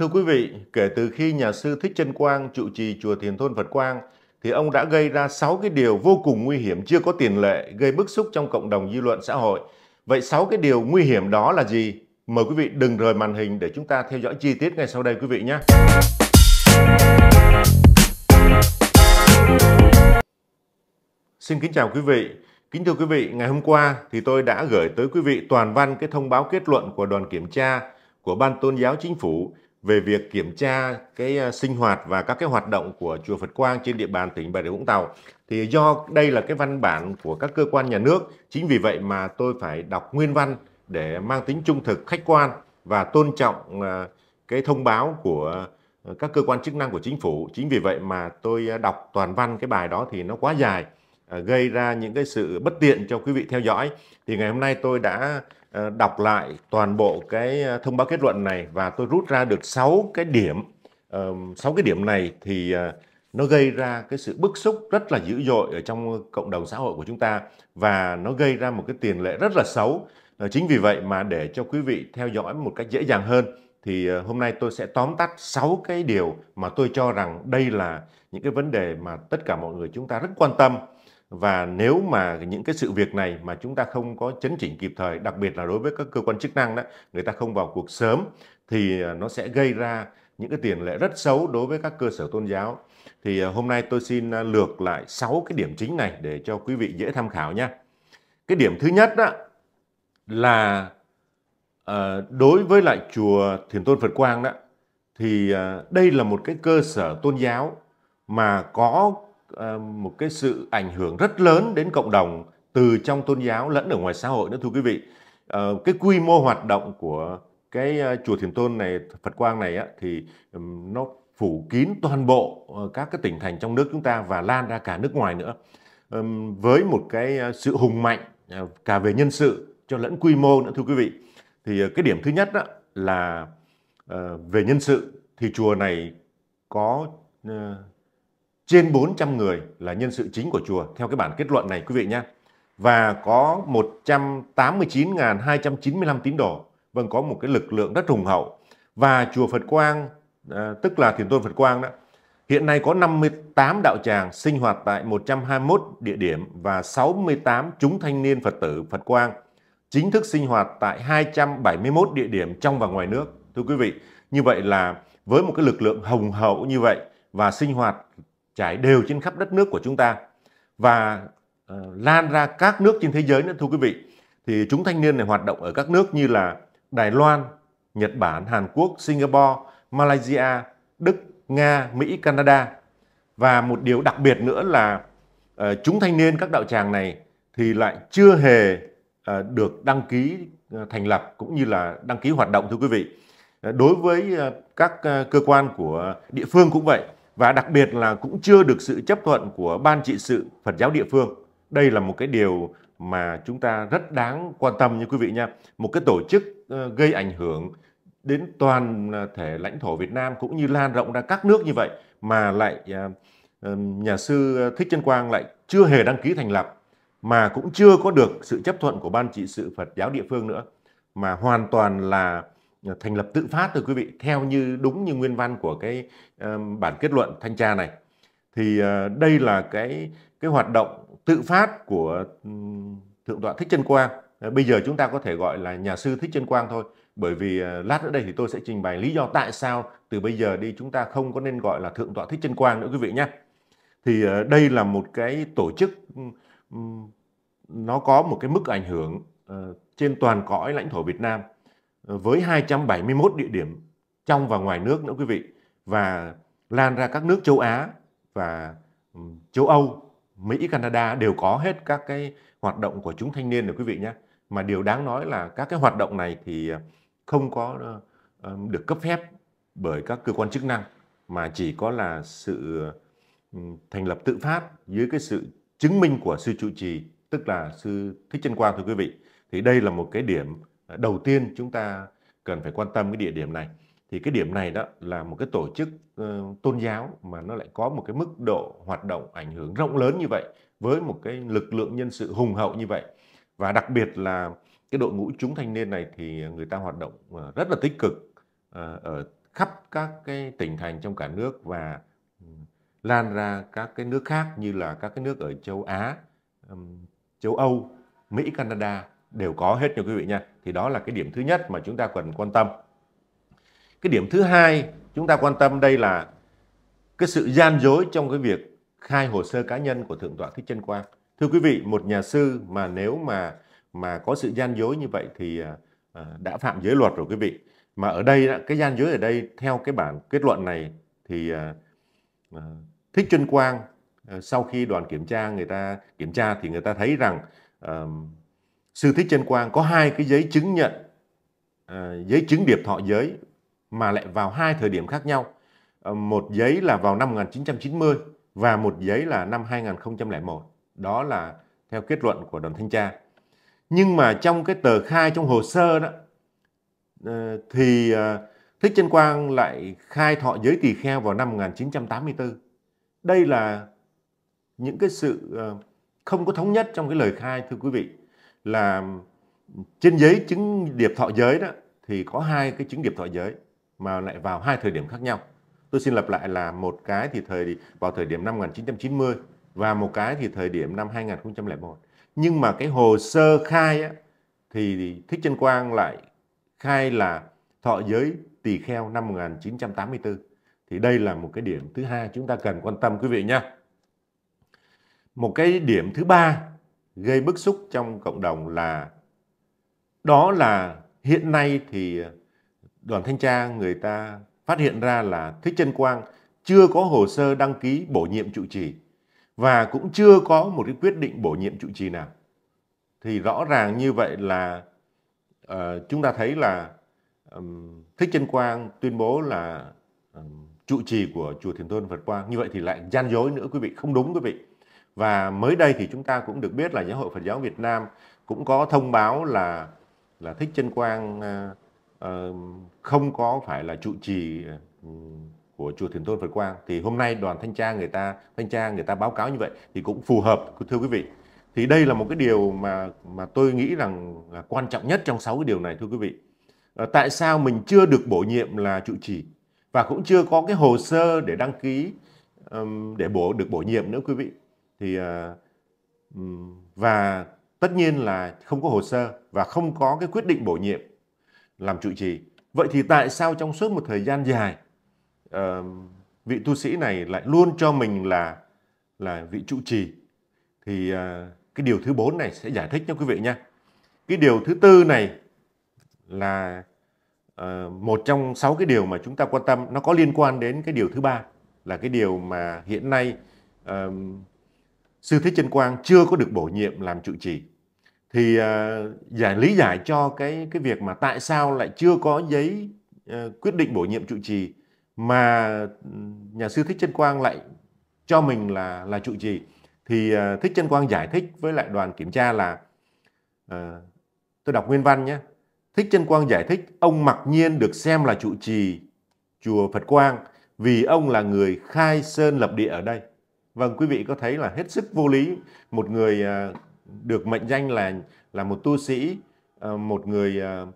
Thưa quý vị, kể từ khi nhà sư Thích Chân Quang trụ trì chùa Thiền Thôn Phật Quang, thì ông đã gây ra 6 cái điều vô cùng nguy hiểm chưa có tiền lệ, gây bức xúc trong cộng đồng dư luận xã hội. Vậy 6 cái điều nguy hiểm đó là gì? Mời quý vị đừng rời màn hình để chúng ta theo dõi chi tiết ngay sau đây quý vị nhé. Xin kính chào quý vị. Kính thưa quý vị, ngày hôm qua thì tôi đã gửi tới quý vị toàn văn cái thông báo kết luận của đoàn kiểm tra của Ban Tôn giáo Chính phủ về việc kiểm tra cái à, sinh hoạt và các cái hoạt động của chùa Phật Quang trên địa bàn tỉnh Bà Rịa Vũng Tàu. Thì do đây là cái văn bản của các cơ quan nhà nước, chính vì vậy mà tôi phải đọc nguyên văn để mang tính trung thực, khách quan và tôn trọng à, cái thông báo của à, các cơ quan chức năng của chính phủ. Chính vì vậy mà tôi đọc toàn văn cái bài đó thì nó quá dài gây ra những cái sự bất tiện cho quý vị theo dõi. Thì ngày hôm nay tôi đã Ờ, đọc lại toàn bộ cái ờ, thông báo kết luận này và tôi rút ra được 6 cái điểm. 6 ờ, cái điểm này thì nó gây ra cái sự bức xúc rất là dữ dội ở trong cộng đồng xã hội của chúng ta và nó gây ra một cái tiền lệ rất là xấu. Chính vì vậy mà để cho quý vị theo dõi một cách dễ dàng hơn thì hôm nay tôi sẽ tóm tắt 6 cái điều mà tôi cho rằng đây là những cái vấn đề mà tất cả mọi người chúng ta rất quan tâm và nếu mà những cái sự việc này mà chúng ta không có chấn chỉnh kịp thời đặc biệt là đối với các cơ quan chức năng đó người ta không vào cuộc sớm thì à, nó sẽ gây ra những cái tiền lệ rất xấu đối với các cơ sở tôn giáo thì à, hôm nay tôi xin à, lược lại 6 cái điểm chính này để cho quý vị dễ tham khảo nhé cái điểm thứ nhất đó là đối với lại chùa Thiền Tôn Phật Quang đó thì đây là một cái cơ sở tôn giáo mà có Ờ, một cái sự ảnh hưởng rất lớn đến cộng đồng từ trong tôn giáo lẫn ở ngoài xã hội nữa thưa quý vị ờ, cái quy mô hoạt động của cái ờ, chùa Thiền Tôn này Phật Quang này á, thì nó phủ kín toàn bộ các cái tỉnh thành trong nước chúng ta và lan ra cả nước ngoài nữa với một cái sự hùng mạnh cả về nhân sự cho lẫn quy mô nữa thưa quý vị thì cái điểm thứ nhất đó là về nhân sự thì chùa này có trên 400 người là nhân sự chính của chùa theo cái bản kết luận này quý vị nhé. Và có 189.295 tín đồ. Vâng, có một cái lực lượng rất hùng hậu. Và chùa Phật Quang, à, tức là Thiền Tôn Phật Quang đó, hiện nay có 58 đạo tràng sinh hoạt tại 121 địa điểm và 68 chúng thanh niên Phật tử Phật Quang chính thức sinh hoạt tại 271 địa điểm trong và ngoài nước. Thưa quý vị, như vậy là với một cái lực lượng hồng hậu như vậy và sinh hoạt trải đều trên khắp đất nước của chúng ta và uh, lan ra các nước trên thế giới nữa thưa quý vị. Thì chúng thanh niên này hoạt động ở các nước như là Đài Loan, Nhật Bản, Hàn Quốc, Singapore, Malaysia, Đức, Nga, Mỹ, Canada. Và một điều đặc biệt nữa là uh, chúng thanh niên các đạo tràng này thì lại chưa hề uh, được đăng ký uh, thành lập cũng như là đăng ký hoạt động thưa quý vị. Đối với các cơ quan của địa phương cũng vậy và đặc biệt là cũng chưa được sự chấp thuận của ban trị sự Phật giáo địa phương. Đây là một cái điều mà chúng ta rất đáng quan tâm như quý vị nha. Một cái tổ chức ờ, gây ảnh hưởng đến toàn ờ, thể lãnh thổ Việt Nam cũng như lan rộng ra các nước như vậy mà lại ờ, nhà sư Thích Chân Quang lại chưa hề đăng ký thành lập mà cũng chưa có được sự chấp thuận của ban trị sự Phật giáo địa phương nữa mà hoàn toàn là Ờ, thành lập tự phát thưa quý vị theo như đúng như nguyên văn của cái uh, bản kết luận thanh tra này thì uh, đây là cái cái hoạt động tự phát của um, thượng tọa thích chân quang uh, bây giờ chúng ta có thể gọi là nhà sư thích chân quang thôi bởi vì uh, lát nữa đây thì tôi sẽ trình bày lý do tại sao từ bây giờ đi chúng ta không có nên gọi là thượng tọa thích chân quang nữa quý vị nhé thì uh, đây là một cái tổ chức um, nó có một cái mức ảnh hưởng uh, trên toàn cõi lãnh thổ Việt Nam Ờ, với 271 địa điểm trong và ngoài nước nữa quý vị và lan ra các nước châu Á và châu Âu, Mỹ, Canada đều có hết các cái hoạt động của chúng thanh niên rồi quý vị nhé. Mà điều đáng nói là các cái hoạt động này thì ờ, không có ờ, được cấp phép bởi các cơ quan chức năng mà chỉ có là sự thành lập tự phát dưới cái sự chứng minh của sư trụ trì tức là sư Thích Chân Quang thưa quý vị. Thì đây là một cái điểm Ờ, đầu tiên chúng ta cần phải quan tâm cái địa điểm này thì cái điểm này đó là một cái tổ chức uh, tôn giáo mà nó lại có một cái mức độ hoạt động ảnh hưởng rộng lớn như vậy với một cái lực lượng nhân sự hùng hậu như vậy và đặc biệt là cái đội ngũ chúng thanh niên này thì người ta hoạt động ờ, rất là tích cực uh, ở khắp các cái tỉnh thành trong cả nước và ừ, lan ra các cái nước khác như là các cái nước ở châu Á, um, châu Âu, Mỹ, Canada đều có hết nha quý vị nha. Thì đó là cái điểm thứ nhất mà chúng ta cần quan tâm. Cái điểm thứ hai chúng ta quan tâm đây là cái sự gian dối trong cái việc khai hồ sơ cá nhân của Thượng tọa Thích Chân Quang. Thưa quý vị, một nhà sư mà nếu mà mà có sự gian dối như vậy thì à, à, đã phạm giới luật rồi quý vị. Mà ở đây cái gian dối ở đây theo cái bản kết luận này thì à, Thích Chân Quang sau khi đoàn kiểm tra người ta kiểm tra thì người ta thấy rằng sư thích chân quang có hai cái giấy chứng nhận à, giấy chứng điệp thọ giới mà lại vào hai thời điểm khác nhau à, một giấy là vào năm 1990 và một giấy là năm 2001 đó là theo kết luận của đoàn thanh tra nhưng mà trong cái tờ khai trong hồ sơ đó ờ, thì ờ, Thích Chân Quang lại khai thọ giới tỳ kheo vào năm 1984. Đây là những cái sự không có thống nhất trong cái lời khai thưa quý vị là trên giấy chứng điệp thọ giới đó thì có hai cái chứng điệp thọ giới mà lại vào hai thời điểm khác nhau. Tôi xin lặp lại là một cái thì thời vào thời điểm năm 1990 và một cái thì thời điểm năm 2001. Nhưng mà cái hồ sơ khai á, thì Thích Trân Quang lại khai là thọ giới tỳ kheo năm 1984. Thì đây là một cái điểm thứ hai chúng ta cần quan tâm quý vị nhé. Một cái điểm thứ ba gây bức xúc trong cộng đồng là đó là hiện nay thì đoàn thanh tra người ta phát hiện ra là Thích Trân Quang chưa có hồ sơ đăng ký bổ nhiệm trụ trì và cũng chưa có một cái quyết định bổ nhiệm trụ trì nào. Thì rõ ràng như vậy là uh, chúng ta thấy là um, Thích Trân Quang tuyên bố là um, trụ trì của chùa Thiền Tôn Phật Quang như vậy thì lại gian dối nữa quý vị không đúng quý vị và mới đây thì chúng ta cũng được biết là Giáo hội Phật giáo Việt Nam cũng có thông báo là là Thích Chân Quang uh, không có phải là trụ trì ừ, của chùa Thiền Tôn Phật Quang thì hôm nay đoàn thanh tra người ta thanh tra người ta báo cáo như vậy thì cũng phù hợp thưa quý vị. Thì đây là một cái điều mà mà tôi nghĩ rằng là quan trọng nhất trong sáu cái điều này thưa quý vị. À, tại sao mình chưa được bổ nhiệm là trụ trì và cũng chưa có cái hồ sơ để đăng ký um, để bổ được bổ nhiệm nữa quý vị thì ờ, và tất nhiên là không có hồ sơ và không có cái quyết định bổ nhiệm làm trụ trì vậy thì tại sao trong suốt một thời gian dài ờ, vị tu sĩ này lại luôn cho mình là là vị trụ trì thì ờ, cái điều thứ bốn này sẽ giải thích cho quý vị nha cái điều thứ tư này là uh, một trong sáu cái điều mà chúng ta quan tâm nó có liên quan đến cái điều thứ ba là cái điều mà hiện nay uh, sư thế chân quang chưa có được bổ nhiệm làm trụ trì thì uh, giải lý giải cho cái cái việc mà tại sao lại chưa có giấy uh, quyết định bổ nhiệm trụ trì mà nhà sư thích chân quang lại cho mình là là trụ trì thì uh, ờ, thích chân quang giải thích với lại đoàn kiểm tra là uh, tôi đọc nguyên văn nhé thích chân quang giải thích ông mặc nhiên được xem là trụ trì chùa phật quang vì ông là người khai sơn lập địa ở đây Vâng, quý vị có thấy là hết sức vô lý một người à, được mệnh danh là là một tu sĩ, à, một người à,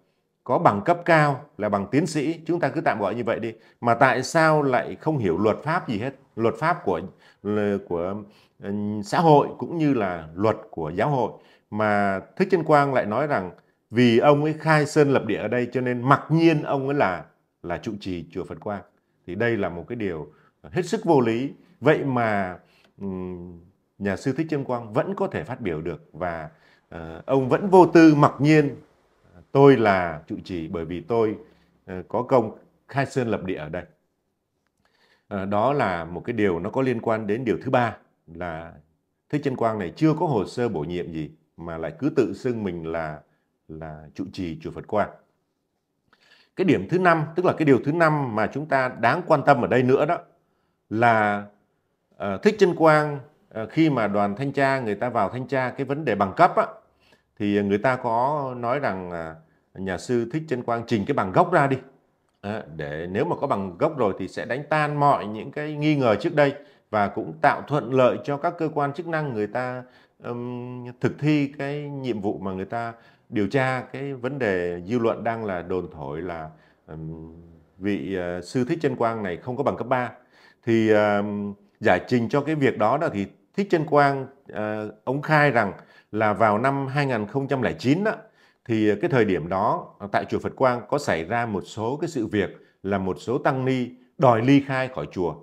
có bằng cấp cao là bằng tiến sĩ, chúng ta cứ tạm gọi như vậy đi, mà tại sao lại không hiểu luật pháp gì hết? Luật pháp của của ừ, xã hội cũng như là luật của giáo hội mà Thích Chân Quang lại nói rằng vì ông ấy khai sơn lập địa ở đây cho nên mặc nhiên ông ấy là là trụ trì chùa Phật Quang. Thì đây là một cái điều hết sức vô lý. Vậy mà nhà sư Thích Chân Quang vẫn có thể phát biểu được và ờ, ông vẫn vô tư mặc nhiên à, tôi là trụ trì bởi vì tôi ờ, có công khai sơn lập địa ở đây. Ờ, đó là một cái điều nó có liên quan đến điều thứ ba là Thích Chân Quang này chưa có hồ sơ bổ nhiệm gì mà lại cứ tự xưng mình là là trụ trì chùa Phật Quang. Cái điểm thứ năm, tức là cái điều thứ năm mà chúng ta đáng quan tâm ở đây nữa đó là Ờ, thích trân quang ờ, khi mà đoàn thanh tra người ta vào thanh tra cái vấn đề bằng cấp á, thì người ta có nói rằng nhà sư thích trân quang trình cái bằng gốc ra đi ờ, để nếu mà có bằng gốc rồi thì sẽ đánh tan mọi những cái nghi ngờ trước đây và cũng tạo thuận lợi cho các cơ quan chức năng người ta um, thực thi cái nhiệm vụ mà người ta điều tra cái vấn đề dư luận đang là đồn thổi là um, vị uh, sư thích chân quang này không có bằng cấp 3 thì um, giải trình cho cái việc đó đó thì Thích Trân Quang à, ông khai rằng là vào năm 2009 đó, thì cái thời điểm đó ờ, tại chùa Phật Quang có xảy ra một số cái sự việc là một số tăng ni đòi ly khai khỏi chùa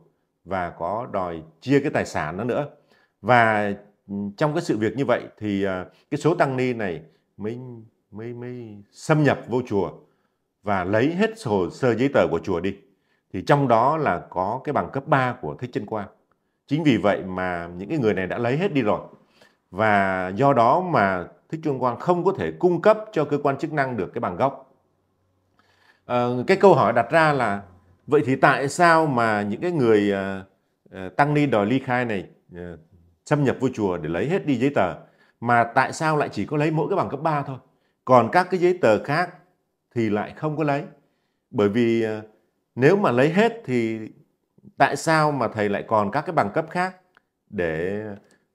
và có đòi chia cái tài sản đó nữa và ừ, trong cái sự việc như vậy thì ờ, cái số tăng ni này mới mới mới xâm nhập vô chùa và lấy hết hồ sơ giấy tờ của chùa đi thì trong đó là có cái bằng cấp 3 của Thích Chân Quang chính vì vậy mà những cái người này đã lấy hết đi rồi và do đó mà Thích Trung Quang không có thể cung cấp cho cơ quan chức năng được cái bằng gốc à, cái câu hỏi đặt ra là vậy thì tại sao mà những cái người à, tăng ni đòi ly khai này à, xâm nhập vô chùa để lấy hết đi giấy tờ mà tại sao lại chỉ có lấy mỗi cái bằng cấp 3 thôi còn các cái giấy tờ khác thì lại không có lấy bởi vì nếu mà lấy hết thì tại sao mà thầy lại còn các cái bằng cấp khác để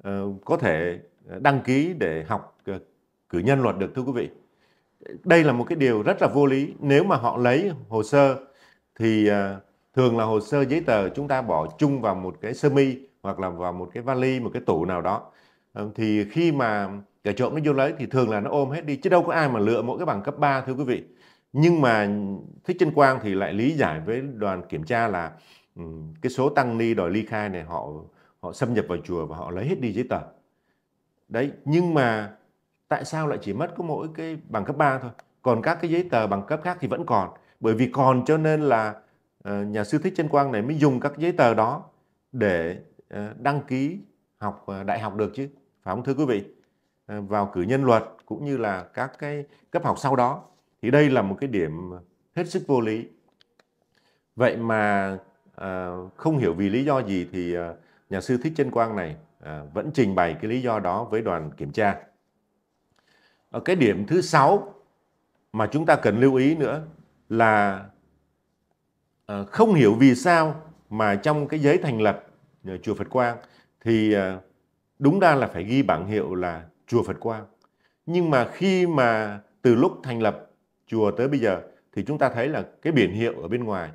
ờ, có thể đăng ký để học ờ, cử nhân luật được thưa quý vị đây là một cái điều rất là vô lý nếu mà họ lấy hồ sơ thì ờ, thường là hồ sơ giấy tờ chúng ta bỏ chung vào một cái sơ mi hoặc là vào một cái vali một cái tủ nào đó thì khi mà kẻ trộm nó vô lấy thì thường là nó ôm hết đi chứ đâu có ai mà lựa mỗi cái bằng cấp 3 thưa quý vị nhưng mà thích Trân quang thì lại lý giải với đoàn kiểm tra là Ừ, cái số tăng ni đòi ly khai này họ họ xâm nhập vào chùa và họ lấy hết đi giấy tờ đấy nhưng mà tại sao lại chỉ mất có mỗi cái bằng cấp 3 thôi còn các cái giấy tờ bằng cấp khác thì vẫn còn bởi vì còn cho nên là ờ, nhà sư thích chân quang này mới dùng các giấy tờ đó để ờ, đăng ký học ờ, đại học được chứ phải không thưa quý vị vào cử nhân luật cũng như là các cái cấp học sau đó thì đây là một cái điểm hết sức vô lý vậy mà à, không hiểu vì lý do gì thì à, nhà sư Thích Chân Quang này à, vẫn trình bày cái lý do đó với đoàn kiểm tra. Ở cái điểm thứ sáu mà chúng ta cần lưu ý nữa là à, không hiểu vì sao mà trong cái giấy thành lập à, chùa Phật Quang thì à, đúng ra là phải ghi bảng hiệu là chùa Phật Quang. Nhưng mà khi mà từ lúc thành lập chùa tới bây giờ thì chúng ta thấy là cái biển hiệu ở bên ngoài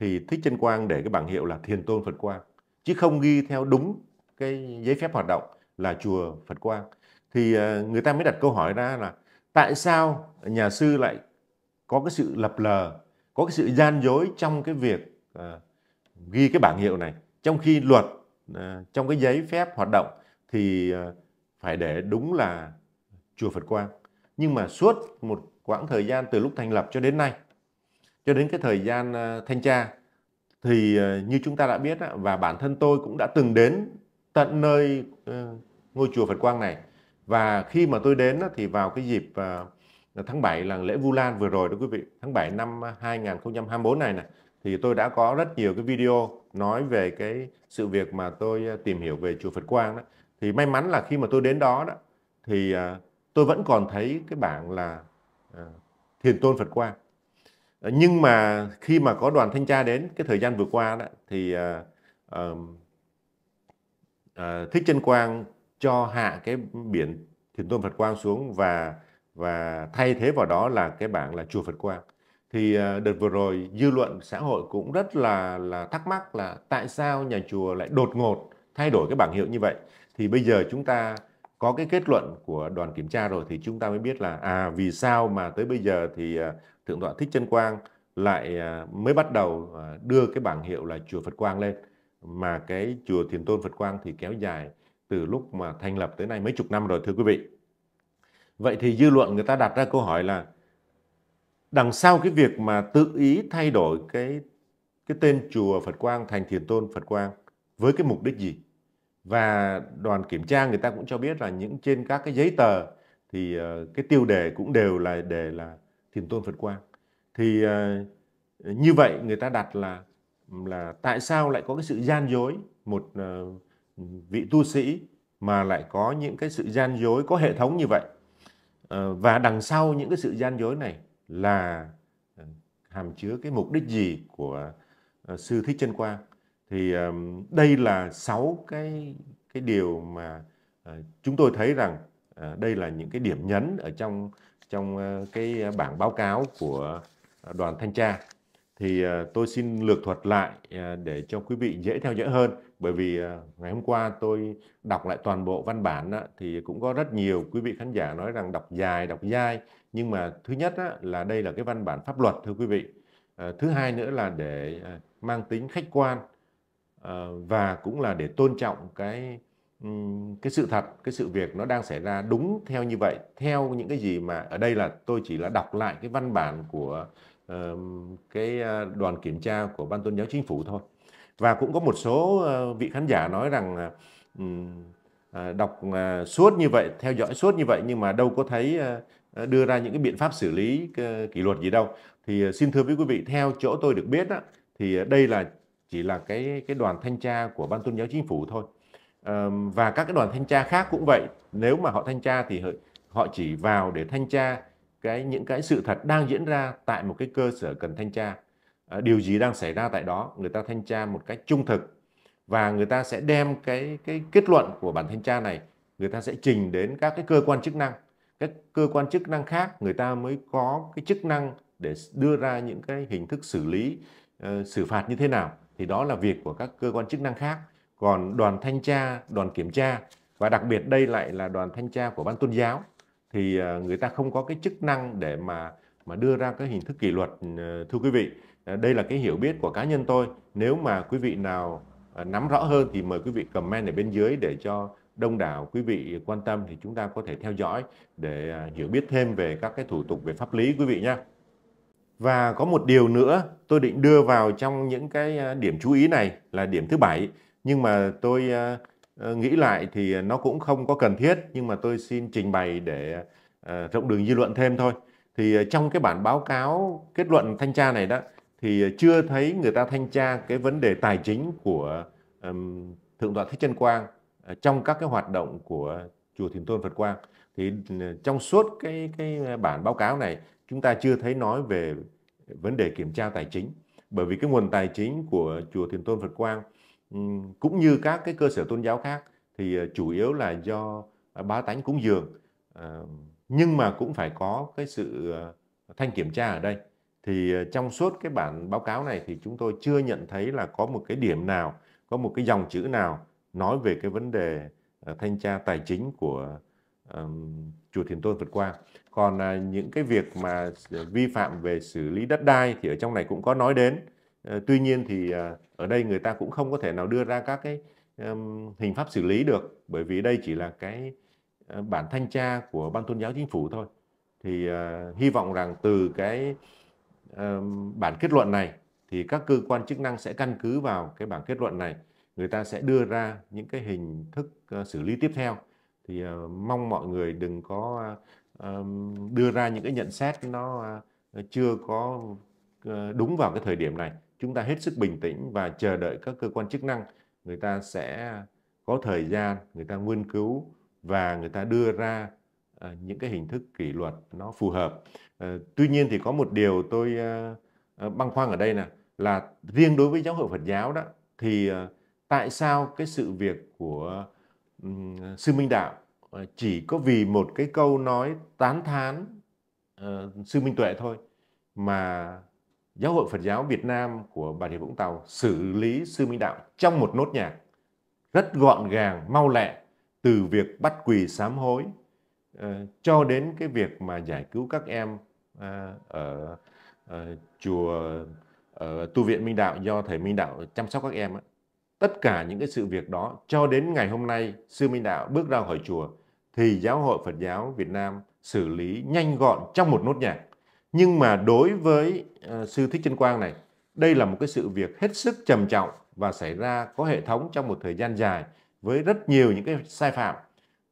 thì Thích Chân Quang để cái bảng hiệu là Thiền Tôn Phật Quang chứ không ghi theo đúng cái giấy phép hoạt động là chùa Phật Quang thì ờ, người ta mới đặt câu hỏi ra là tại sao nhà sư lại có cái sự lập lờ có cái sự gian dối trong cái việc à, ghi cái bảng hiệu này trong khi luật à, trong cái giấy phép hoạt động thì à, phải để đúng là chùa Phật Quang nhưng mà suốt một quãng thời gian từ lúc thành lập cho đến nay cho đến cái thời gian ờ, thanh tra thì ờ, như chúng ta đã biết và bản thân tôi cũng đã từng đến tận nơi ờ, ngôi chùa Phật Quang này và khi mà tôi đến thì vào cái dịp tháng 7 là lễ Vu Lan vừa rồi đó quý vị tháng 7 năm 2024 này này thì tôi đã có rất nhiều cái video nói về cái sự việc mà tôi tìm hiểu về chùa Phật Quang đó thì may mắn là khi mà tôi đến đó đó thì tôi vẫn còn thấy cái bảng là Thiền Tôn Phật Quang Ờ, nhưng mà khi mà có đoàn thanh tra đến cái thời gian vừa qua đó thì uh, uh, thích chân quang cho hạ cái biển thiền tôn phật quang xuống và và thay thế vào đó là cái bảng là chùa phật quang thì đợt vừa rồi dư luận xã hội cũng rất là là thắc mắc là tại sao nhà chùa lại đột ngột thay đổi cái bảng hiệu như vậy thì bây giờ chúng ta có cái kết luận của đoàn kiểm tra rồi thì chúng ta mới biết là à vì sao mà tới bây giờ thì thượng tọa thích chân quang lại à, mới bắt đầu à, đưa cái bảng hiệu là chùa phật quang lên mà cái chùa thiền tôn phật quang thì kéo dài từ lúc mà thành lập tới nay mấy chục năm rồi thưa quý vị vậy thì dư luận người ta đặt ra câu hỏi là đằng sau cái việc mà tự ý thay đổi cái cái tên chùa Phật Quang thành Thiền Tôn Phật Quang với cái mục đích gì và đoàn kiểm tra người ta cũng cho biết là những trên các cái giấy tờ thì ờ, cái tiêu đề cũng đều là đề là Thiền Tôn Phật Quang. Thì uh, như vậy người ta đặt là là tại sao lại có cái sự gian dối một uh, vị tu sĩ mà lại có những cái sự gian dối có hệ thống như vậy uh, và đằng sau những cái sự gian dối này là hàm chứa cái mục đích gì của uh, sư thích chân quang thì um, đây là sáu cái cái điều mà uh, chúng tôi thấy rằng uh, đây là những cái điểm nhấn ở trong trong ờ, cái ờ, bảng báo cáo của ờ, đoàn thanh tra thì tôi xin lược thuật lại để cho quý vị dễ theo dõi hơn bởi vì ngày hôm qua tôi đọc lại toàn bộ văn bản thì cũng có rất nhiều quý vị khán giả nói rằng đọc dài đọc dai nhưng mà thứ nhất là đây là cái văn bản pháp luật thưa quý vị thứ hai nữa là để mang tính khách quan và cũng là để tôn trọng cái cái sự thật cái sự việc nó đang xảy ra đúng theo như vậy theo những cái gì mà ở đây là tôi chỉ là đọc lại cái văn bản của uh, cái ờ, đoàn kiểm tra của ban tôn giáo chính phủ thôi và cũng có một số ờ, vị khán giả nói rằng uh, đọc uh, suốt như vậy theo dõi suốt như vậy nhưng mà đâu có thấy uh, đưa ra những cái biện pháp xử lý uh, kỷ luật gì đâu thì uh, xin thưa với quý vị theo chỗ tôi được biết đó, thì đây là chỉ là cái cái đoàn thanh tra của ban tôn giáo chính phủ thôi và các cái đoàn thanh tra khác cũng vậy nếu mà họ thanh tra thì họ chỉ vào để thanh tra cái những cái sự thật đang diễn ra tại một cái cơ sở cần thanh tra ờ, điều gì đang xảy ra tại đó người ta thanh tra một cách trung thực và người ta sẽ đem cái cái kết luận của bản thanh tra này người ta sẽ trình đến các cái cơ quan chức năng các cơ quan chức năng khác người ta mới có cái chức năng để đưa ra những cái hình thức xử lý uh, xử phạt như thế nào thì đó là việc của các cơ quan chức năng khác còn đoàn thanh tra đoàn kiểm tra và đặc biệt đây lại là đoàn thanh tra của ban tôn giáo thì ờ, người ta không có cái chức năng để mà mà đưa ra cái hình thức kỷ luật ờ, thưa quý vị ờ, đây là cái hiểu biết của cá nhân tôi nếu mà quý vị nào nắm rõ hơn thì mời quý vị comment ở bên dưới để cho đông đảo quý vị quan tâm thì chúng ta có thể theo dõi để hiểu biết thêm về các cái thủ tục về pháp lý quý vị nhé. Và có một điều nữa tôi định đưa vào trong những cái điểm chú ý này là điểm thứ bảy nhưng mà tôi ờ, ờ, nghĩ lại thì nó cũng không có cần thiết nhưng mà tôi xin trình bày để ờ, rộng đường dư luận thêm thôi thì trong cái bản báo cáo kết luận thanh tra này đó thì chưa thấy người ta thanh tra cái vấn đề tài chính của um, thượng tọa thích trân quang trong các cái hoạt động của chùa Thiền Tôn Phật Quang thì trong suốt cái cái bản báo cáo này chúng ta chưa thấy nói về vấn đề kiểm tra tài chính bởi vì cái nguồn tài chính của chùa Thiền Tôn Phật Quang Ừ, cũng như các cái cơ sở tôn giáo khác thì ờ, chủ yếu là do à, bá tánh cúng dường ờ, nhưng mà cũng phải có cái sự ờ, thanh kiểm tra ở đây thì trong suốt cái bản báo cáo này thì chúng tôi chưa nhận thấy là có một cái điểm nào có một cái dòng chữ nào nói về cái vấn đề thanh tra tài chính của chùa Thiền Tôn vượt qua Còn à, những cái việc mà vi phạm về xử lý đất đai thì ở trong này cũng có nói đến Ờ, tuy nhiên thì ờ, ở đây người ta cũng không có thể nào đưa ra các cái hình pháp xử lý được bởi vì đây chỉ là cái ờ, bản thanh tra của ban tôn giáo chính phủ thôi thì hy vọng rằng từ cái bản kết luận này thì các cơ quan chức năng sẽ căn cứ vào cái bản kết luận này người ta sẽ đưa ra những cái hình thức xử lý tiếp theo thì mong mọi người đừng có đưa ra những cái nhận xét nó chưa có Ờ, đúng vào cái thời điểm này chúng ta hết sức bình tĩnh và chờ đợi các cơ quan chức năng người ta sẽ có thời gian người ta nghiên cứu và người ta đưa ra ờ, những cái hình thức kỷ luật nó phù hợp ờ, tuy nhiên thì có một điều tôi băng khoăn ở đây là là riêng đối với giáo hội Phật giáo đó thì tại sao cái sự việc của sư Minh Đạo chỉ có vì một cái câu nói tán thán uh, sư Minh Tuệ thôi mà Giáo hội Phật giáo Việt Nam của Bà Rịa Vũng Tàu xử lý Sư Minh Đạo trong một nốt nhạc rất gọn gàng, mau lẹ từ việc bắt quỳ sám hối uh, cho đến cái việc mà giải cứu các em uh, ở uh, chùa ở tu viện Minh Đạo do thầy Minh Đạo chăm sóc các em ấy. tất cả những cái sự việc đó cho đến ngày hôm nay sư Minh Đạo bước ra khỏi chùa thì giáo hội Phật giáo Việt Nam xử lý nhanh gọn trong một nốt nhạc nhưng mà đối với uh, sư thích chân quang này đây là một cái sự việc hết sức trầm trọng và xảy ra có hệ thống trong một thời gian dài với rất nhiều những cái sai phạm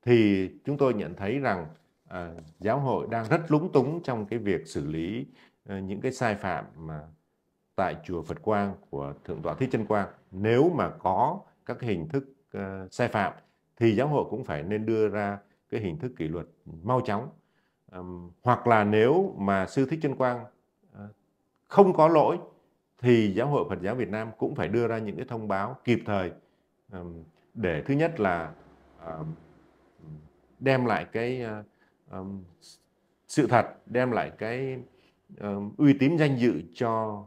thì chúng tôi nhận thấy rằng à, giáo hội đang rất lúng túng trong cái việc xử lý à, những cái sai phạm mà tại chùa Phật Quang của thượng tọa Thích Chân Quang nếu mà có các hình thức à, sai phạm thì giáo hội cũng phải nên đưa ra cái hình thức kỷ luật mau chóng hoặc là nếu mà sư thích chân quang ờ, không có lỗi thì giáo hội Phật giáo Việt Nam cũng phải đưa ra những cái thông báo kịp thời để thứ nhất là đem lại cái ờ, sự thật đem lại cái uy tín danh dự cho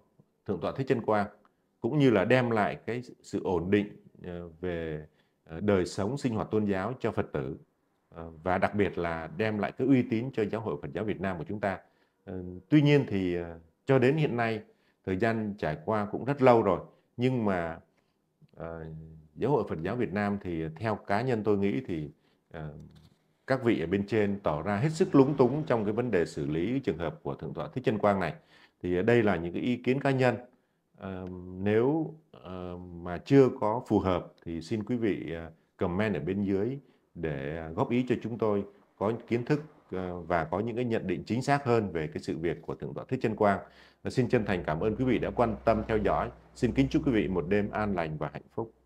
thượng tọa thích chân quang cũng như là đem lại cái sự ổn định ờ, về đời sống sinh hoạt tôn giáo cho phật tử Ờ, và đặc biệt là đem lại cái uy tín cho giáo hội Phật giáo Việt Nam của chúng ta. Ờ, tuy nhiên thì ờ, cho đến hiện nay thời gian trải qua cũng rất lâu rồi nhưng mà giáo hội Phật giáo Việt Nam thì theo cá nhân tôi nghĩ thì các vị ở bên trên tỏ ra hết sức lúng túng trong cái vấn đề xử lý trường hợp của thượng tọa Thích Chân Quang này. Thì đây là những cái ý kiến cá nhân. nếu mà chưa có phù hợp thì xin quý vị comment ở bên dưới để à, góp ý cho chúng tôi có kiến thức à, và có những cái nhận định chính xác hơn về cái sự việc của Thượng tọa Thích Chân Quang. Và xin chân thành cảm ơn quý vị đã quan tâm theo dõi. Xin kính chúc quý vị một đêm an lành và hạnh phúc.